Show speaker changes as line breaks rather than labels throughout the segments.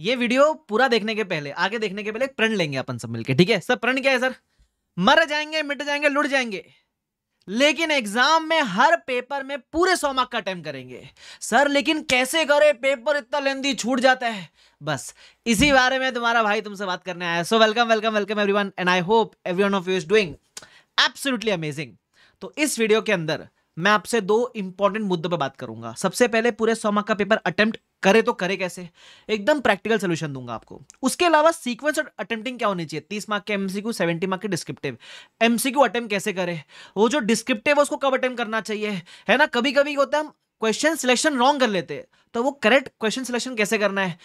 ये वीडियो पूरा देखने के पहले आगे देखने के पहले प्रण लेंगे अपन सब मिलके ठीक है सर प्रण क्या है सर मर जाएंगे मिट जाएंगे लुट जाएंगे लेकिन एग्जाम में हर पेपर में पूरे सौ मार्क का टाइम करेंगे सर लेकिन कैसे करे पेपर इतना लेंदी छूट जाता है बस इसी बारे में तुम्हारा भाई तुमसे बात करने आया so welcome welcome welcome everyone and I hope everyone of you is doing absolutely amazing तो इस वीडियो के अंदर मैं आपसे दो इंपॉर्टेंट मुद्दों पर बात करूंगा सबसे पहले पूरे सौ मार्क का पेपर अटेम्प्ट करे तो करे कैसे एकदम प्रैक्टिकल सोल्यूशन दूंगा आपको उसके अलावा सीक्वेंस और अटेम्प्टिंग क्या होनी चाहिए तीस मार्क के एमसीक्यू सेवेंटी मार्क के डिस्क्रिप्टिव एमसीक्यू अटेम्प्ट कैसे करे वो जो डिस्क्रिप्टिव है उसको कब अटेम्प्ट करना चाहिए है ना कभी कभी होता है हम क्वेश्चन सिलेक्शन रॉन्ग कर लेते हैं तो वो करेक्ट क्वेश्चन सिलेक्शन कैसे करना है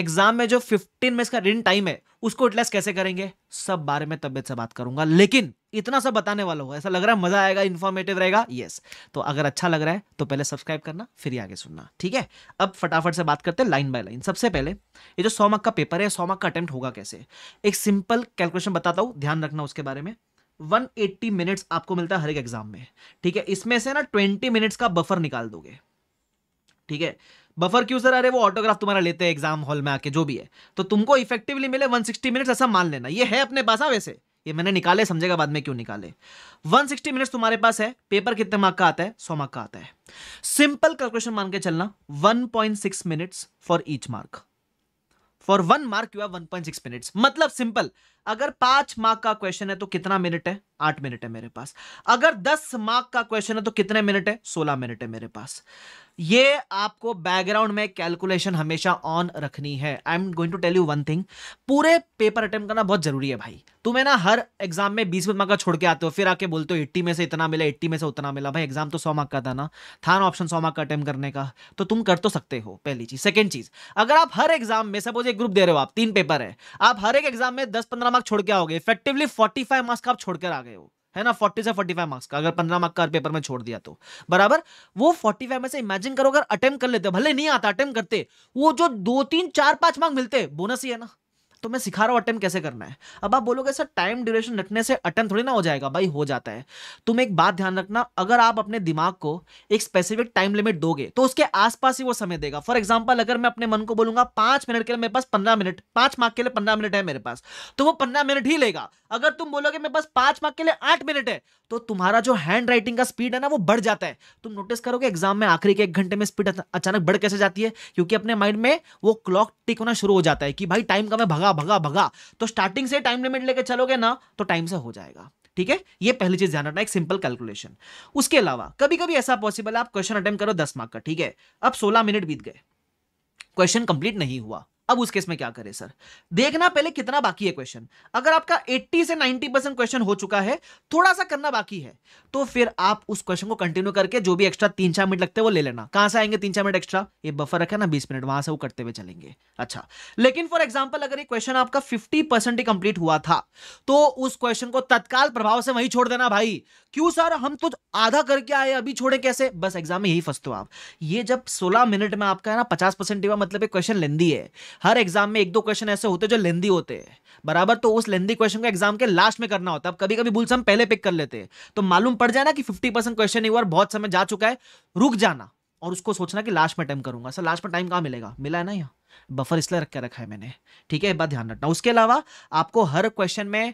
एग्जाम में जो 15 में इसका रिन टाइम है उसको यूटिलाइज कैसे करेंगे सब बारे में तबियत से बात करूंगा लेकिन इतना सब बताने वाला होगा ऐसा लग रहा है मजा आएगा इन्फॉर्मेटिव रहेगा यस तो अगर अच्छा लग रहा है तो पहले सब्सक्राइब करना फिर आगे सुनना ठीक है अब फटाफट से बात करते हैं लाइन बाय लाइन सबसे पहले ये जो सौ मार्क का पेपर है सौ मार्क का अटेम्प्ट होगा कैसे एक सिंपल कैलकुलेशन बताता हूँ ध्यान रखना उसके बारे में 180 मिनट्स आपको मिलता है हर एक एग्जाम में ठीक है इसमें से ना 20 मिनट्स का बफर निकाल दोगे ठीक है बफर क्यों सर अरे वो ऑटोग्राफ तुम्हारा लेते हैं एग्जाम हॉल में आके जो भी है तो तुमको इफेक्टिवली मिले 160 मिनट्स ऐसा मान लेना ये है अपने पास हाँ, वैसे ये मैंने निकाले समझेगा बाद में क्यों निकाले 160 मिनट्स तुम्हारे पास है पेपर कितने मार्क का आता है सौ मार्क का आता है सिंपल कैलकुलेशन मान के चलना 1.6 minutes for each mark for one mark you have 1.6 minutes मतलब सिंपल अगर पांच मार्क का क्वेश्चन है तो कितना मिनट है आठ मिनट है मेरे पास अगर दस मार्क का क्वेश्चन है तो कितने मिनट है सोलह मिनट है मेरे पास ये आपको बैकग्राउंड में कैलकुलेशन हमेशा ऑन रखनी है I am going to tell you one thing पूरे पेपर अटेम्प्ट करना बहुत जरूरी है भाई तुम्हें ना हर एग्जाम में बीस मार्क का छोड़ के आते हो फिर आके बोलते हो एट्टी में से इतना मिला एट्टी में से उतना मिला भाई एग्जाम तो सौ मार्क का था ना था ना ऑप्शन सौ मार्क का अटेम्प्ट करने का तो तुम कर तो सकते हो पहली चीज सेकेंड चीज अगर आप हर एग्जाम में सपोज एक ग्रुप दे रहे हो आप तीन पेपर है आप हर एक एग्जाम में दस पंद्रह मार्क छोड़ के आओगे इफेक्टिवली फोर्टी फाइव मार्क्स का आप छोड़कर आ गए वो है ना 40 से 45 मार्क्स का अगर 15 मार्क्स का पेपर में छोड़ दिया तो बराबर वो 45 में से इमेजिन करो अगर अटेम्प्ट कर लेते भले नहीं आता अटेम्प्ट करते वो जो दो तीन चार पांच मार्क मिलते बोनस ही है ना तो मैं सिखा रहा हूँ अटन कैसे करना है अब आप बोलोगे सर टाइम ड्यूरेशन रखने से अटन थोड़ी ना हो जाएगा भाई हो जाता है तुम एक बात ध्यान रखना अगर आप अपने दिमाग को एक स्पेसिफिक टाइम लिमिट दोगे तो उसके आसपास ही वो समय देगा फॉर एग्जाम्पल अगर मैं अपने मन को बोलूंगा पांच मिनट के लिए मेरे पास पंद्रह मिनट पांच मार्क के लिए पंद्रह मिनट है मेरे पास तो वो पंद्रह मिनट ही लेगा अगर तुम बोलोगे मेरे पास पांच मार्क के लिए आठ मिनट है तो तुम्हारा जो हैंड राइटिंग का स्पीड है ना वो बढ़ जाता है तुम नोटिस करोगे एग्जाम में आखिरी के एक घंटे में स्पीड अचानक बढ़ कैसे जाती है क्योंकि अपने माइंड में वो क्लॉक टिक होना शुरू हो जाता है कि भाई टाइम का मैं भगा भगा भगा तो स्टार्टिंग से टाइम लिमिट लेके चलोगे ना तो टाइम से हो जाएगा ठीक है ये पहली चीज ध्यान रखना एक सिंपल कैलकुलेशन उसके अलावा कभी कभी ऐसा पॉसिबल है आप क्वेश्चन अटेम्प्ट करो दस मार्क का ठीक है अब सोलह मिनट बीत गए क्वेश्चन कंप्लीट नहीं हुआ अब उस केस में क्या करें सर देखना पहले कितना बाकी है क्वेश्चन अगर आपका 80 से 90 परसेंट क्वेश्चन हो चुका है थोड़ा सा करना बाकी है तो फिर आप उस क्वेश्चन को कंटिन्यू करके जो भी एक्स्ट्रा तीन चार मिनट लगते हैं वो ले लेना कहां से आएंगे तीन चार मिनट एक्स्ट्रा ये बफर रखा ना बीस मिनट वहां से वो करते हुए चलेंगे अच्छा लेकिन फॉर एग्जाम्पल अगर ये क्वेश्चन आपका फिफ्टी परसेंट कंप्लीट हुआ था तो उस क्वेश्चन को तत्काल प्रभाव से वही छोड़ देना भाई क्यों सर हम तो आधा करके आए अभी छोड़े कैसे बस एग्जाम में यही फंसते हो आप ये जब सोलह मिनट में आपका है ना पचास परसेंट हुआ मतलब क्वेश्चन लेंदी है हर एग्जाम में एक दो क्वेश्चन ऐसे होते हैं जो लेंदी होते हैं बराबर तो उस लेंदी क्वेश्चन को एग्जाम के लास्ट में करना होता है अब कभी कभी बुल्स हम पहले पिक कर लेते हैं तो मालूम पड़ जाए ना कि फिफ्टी परसेंट क्वेश्चन एक बार बहुत समय जा चुका है रुक जाना और उसको सोचना कि लास्ट में टाइम करूंगा सर लास्ट में टाइम कहाँ मिलेगा मिला है ना यहाँ बफर इसलिए रख के रखा है मैंने ठीक है एक बात ध्यान रखना उसके अलावा आपको हर क्वेश्चन में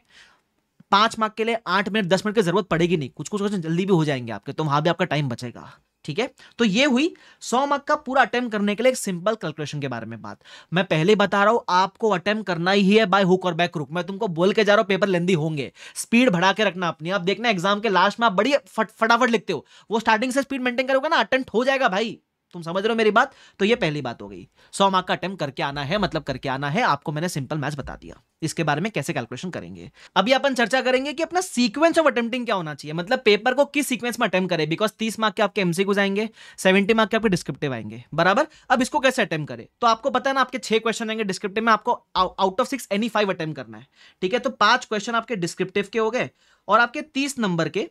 पांच मार्क के लिए आठ मिनट दस मिनट की जरूरत पड़ेगी नहीं कुछ कुछ क्वेश्चन जल्दी भी हो जाएंगे आपके तो वहां भी आपका टाइम बचेगा ठीक है तो ये हुई सौ मार्क का पूरा अटेम्प्ट करने के लिए एक सिंपल कैलकुलेशन के बारे में बात मैं पहले बता रहा हूं आपको अटेम्प्ट करना ही है बाय हुक और बैक रुक मैं तुमको बोल के जा रहा हूं पेपर लेंदी होंगे स्पीड बढ़ा के रखना अपनी आप देखना एग्जाम के लास्ट में आप बड़ी फटाफट लिखते हो वो स्टार्टिंग से स्पीड मेंटेन करोगे ना अटेम्प्ट हो जाएगा भाई तुम समझ रहे हो मेरी बात तो ये पहली बात हो गई सौ मार्क का अटेम्प्ट करके आना है मतलब करके आना है आपको मैंने सिंपल मैथ बता दिया इसके बारे में कैसे कैलकुलेशन करेंगे अभी अपन चर्चा करेंगे कि अपना सीक्वेंस ऑफ अटेम्प्टिंग क्या होना चाहिए मतलब पेपर को किस सीक्वेंस में अटेम्प्ट करें बिकॉज तीस मार्क के आपके एमसी आएंगे सेवेंटी मार्क के आपके डिस्क्रिप्टिव आएंगे बराबर अब इसको कैसे अटेम्प्ट करें तो आपको पता है ना आपके छह क्वेश्चन आएंगे डिस्क्रिप्टिव में आपको out of six any five attempt करना है ठीक है तो पांच क्वेश्चन आपके डिस्क्रिप्टिव के हो गए और आपके तीस नंबर के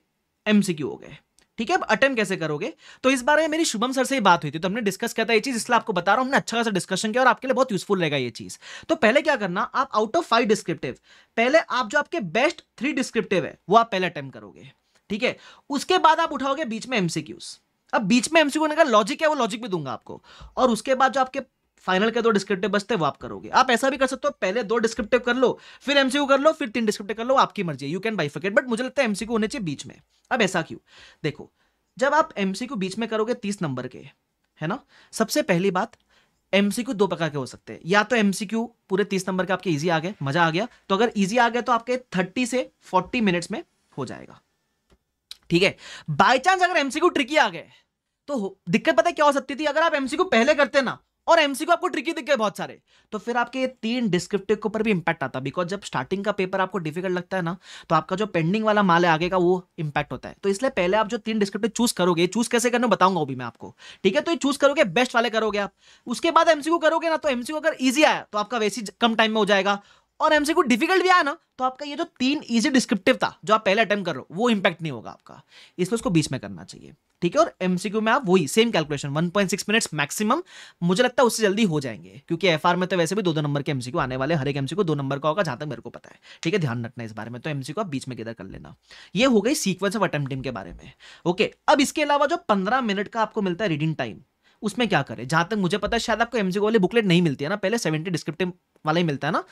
एमसीक्यू हो गए ठीक है अब अटेंड कैसे करोगे तो इस बारे में मेरी शुभम सर से ही बात हुई थी तो हमने डिस्कस किया था ये चीज इसलिए आपको बता रहा हूं हमने अच्छा खासा डिस्कशन किया और आपके लिए बहुत यूजफुल रहेगा ये चीज तो पहले क्या करना आप आउट ऑफ फाइव डिस्क्रिप्टिव पहले आप जो आपके बेस्ट थ्री डिस्क्रिप्टिव है वो आप पहले अटेम्प्ट करोगे ठीक है उसके बाद आप उठाओगे बीच में एमसीक्यूज अब बीच में एमसीक्यू लॉजिक है वो लॉजिक भी दूंगा आपको और उसके बाद जो आपके फाइनल के दो डिस्क्रिप्टिव बचते वो आप करोगे आप ऐसा भी कर सकते हो पहले दो डिस्क्रिप्टिव कर लो फिर एमसीक्यू कर लो फिर तीन डिस्क्रिप्टिव कर लो आपकी मर्जी यू कैन बाई बट मुझे लगता है एमसीक्यू होने चाहिए बीच में अब ऐसा क्यों देखो जब आप एमसीक्यू बीच में करोगे तीस नंबर के है ना सबसे पहली बात एमसीक्यू दो प्रकार के हो सकते हैं या तो एमसीक्यू पूरे तीस नंबर के आपके इजी आ गए मजा आ गया तो अगर इजी आ गया तो आपके थर्टी से फोर्टी मिनट्स में हो जाएगा ठीक है बाई चांस अगर एमसीक्यू ट्रिकी आ गए तो दिक्कत पता है क्या हो सकती थी अगर आप एमसीक्यू पहले करते ना और एमसीक्यू आपको ट्रिकी दिख गए बहुत सारे तो फिर आपके ये तीन डिस्क्रिप्टिव के ऊपर भी इंपैक्ट आता है बिकॉज जब स्टार्टिंग का पेपर आपको डिफिकल्ट लगता है ना तो आपका जो पेंडिंग वाला माल है आगे का वो इंपैक्ट होता है तो इसलिए पहले आप जो तीन डिस्क्रिप्टिव चूज करोगे चूज कैसे करना बताऊंगा अभी मैं आपको ठीक है तो ये चूज करोगे बेस्ट वाले करोगे आप उसके बाद एमसीक्यू करोगे ना तो एमसीक्यू अगर ईजी आया तो आपका वैसी कम टाइम में हो जाएगा और को डिफिकल्ट भी आया ना तो आपका ये जो तीन इजी डिस्क्रिप्टिव था जो आप पहले अटेम्प्ट करो वो इंपैक्ट नहीं होगा आपका इसलिए उसको बीच में करना चाहिए ठीक है और एमसीक्यू में आप वही सेम कैलकुलेशन 1.6 मिनट्स मैक्सिमम मुझे लगता है उससे जल्दी हो जाएंगे क्योंकि एफ में तो वैसे भी दो दो नंबर के एमसीक्यू आने वाले हर एक एमसीक्यू दो नंबर का होगा जहां तक मेरे को पता है ठीक है ध्यान रखना इस बारे में तो एमसीक्यू आप बीच में किधर कर लेना ये हो गई सीक्वेंस ऑफ अटेम्प्टिंग के बारे में ओके अब इसके अलावा जो पंद्रह मिनट का आपको मिलता है रीडिंग टाइम उसमें क्या करें जहां तक मुझे पता है शायद आपको एमसीक्यू वाली बुकलेट नहीं मिलती है ना पहले सेवेंटी डिस्क्रिप्टिव वाला ही मिलता है ना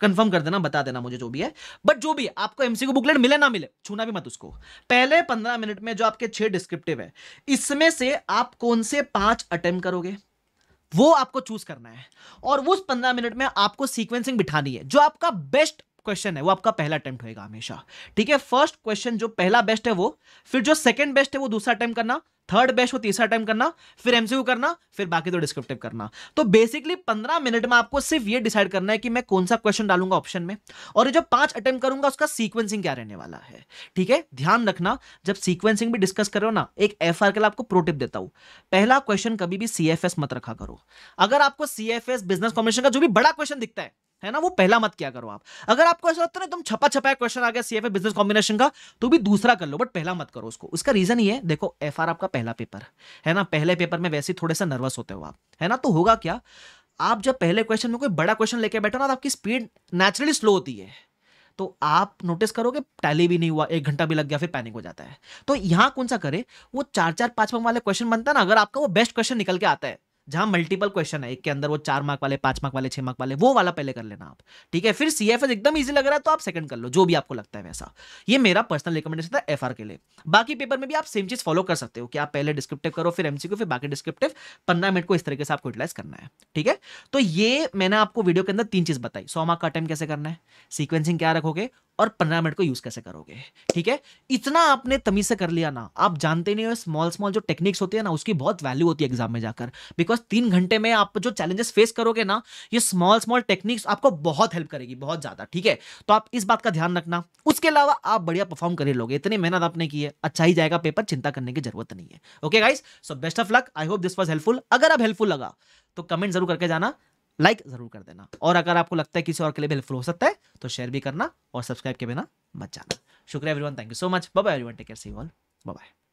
कंफर्म कर देना बता देना मुझे जो भी है बट जो भी आपको एमसीक्यू बुकलेट मिले ना मिले छूना भी मत उसको पहले पंद्रह मिनट में जो आपके छह डिस्क्रिप्टिव है इसमें से आप कौन से पांच अटेम्प करोगे वो आपको चूज करना है और उस पंद्रह मिनट में आपको सीक्वेंसिंग बिठानी है जो आपका बेस्ट क्वेश्चन है वो आपका पहला अटेम्प्ट होगा हमेशा ठीक है फर्स्ट क्वेश्चन जो पहला बेस्ट है वो फिर जो सेकंड बेस्ट है वो दूसरा अटेम्प्ट करना थर्ड बेस्ट वो तीसरा अटेम्प्ट करना फिर एमसीक्यू करना फिर बाकी तो डिस्क्रिप्टिव करना तो बेसिकली पंद्रह मिनट में आपको सिर्फ ये डिसाइड करना है कि मैं कौन सा क्वेश्चन डालूंगा ऑप्शन में और जो पांच अटेम्प्ट करूंगा उसका सीक्वेंसिंग क्या रहने वाला है ठीक है ध्यान रखना जब सीक्वेंसिंग भी डिस्कस करो ना एक एफ के लिए आपको प्रोटिप देता हूं पहला क्वेश्चन कभी भी सी मत रखा करो अगर आपको सी बिजनेस कॉम्बिनेशन का जो भी बड़ा क्वेश्चन दिखता है है ना वो पहला मत क्या करो आप अगर आपको ऐसा लगता है ना तुम छपा छपा क्वेश्चन आ गया सीएफए बिजनेस कॉम्बिनेशन का तो भी दूसरा कर लो बट पहला मत करो उसको उसका रीजन ये है देखो एफआर आपका पहला पेपर है ना पहले पेपर में वैसे थोड़े सा नर्वस होते हो आप है ना तो होगा क्या आप जब पहले क्वेश्चन में कोई बड़ा क्वेश्चन लेके बैठो ना तो आपकी स्पीड नेचुरली स्लो होती है तो आप नोटिस करोगे टैली भी नहीं हुआ एक घंटा भी लग गया फिर पैनिक हो जाता है तो यहां कौन सा करे वो चार चार पांच पाँच वाले क्वेश्चन बनता है ना अगर आपका वो बेस्ट क्वेश्चन निकल के आता है जहां मल्टीपल क्वेश्चन है एक के अंदर वो चार मार्क वाले पांच मार्क वाले छह मार्क वाले वो वाला पहले कर लेना आप ठीक है फिर सी एकदम ईजी लग रहा है तो आप सेकंड कर लो जो भी आपको लगता है वैसा ये मेरा पर्सनल रिकमेंडेशन था एफ के लिए बाकी पेपर में भी आप सेम चीज फॉलो कर सकते हो कि आप पहले डिस्क्रिप्टिव करो फिर एमसी फिर बाकी डिस्क्रिप्टिव पंद्रह मिनट को इस तरीके से आपको यूटिलाइज करना है ठीक है तो ये मैंने आपको वीडियो के अंदर तीन चीज बताई सौ मार्क का अटेम्प्ट कैसे करना है सीक्वेंसिंग क्या रखोगे और पंद्रह मिनट को यूज कैसे करोगे ठीक है इतना आपने तमीज से कर लिया ना आप जानते नहीं हो स्मॉल स्मॉल जो टेक्निक्स होती है ना उसकी बहुत वैल्यू होती है एग्जाम में जाकर बिकॉज तीन घंटे में आप जो चैलेंजेस फेस करोगे ना ये स्मॉल स्मॉल टेक्निक्स आपको बहुत हेल्प करेगी बहुत ज्यादा ठीक है तो आप इस बात का ध्यान रखना उसके अलावा आप बढ़िया परफॉर्म कर लोगे इतनी मेहनत आपने की है अच्छा ही जाएगा पेपर चिंता करने की जरूरत नहीं है okay guys so best of luck I hope this was helpful अगर आप हेल्पफुल लगा तो कमेंट जरूर करके जाना लाइक जरूर कर देना और अगर आपको लगता है किसी और के लिए भी हेल्पफुल हो सकता है तो शेयर भी करना और सब्सक्राइब के बिना मत जाना शुक्रिया everyone thank you so much bye everyone take care see all bye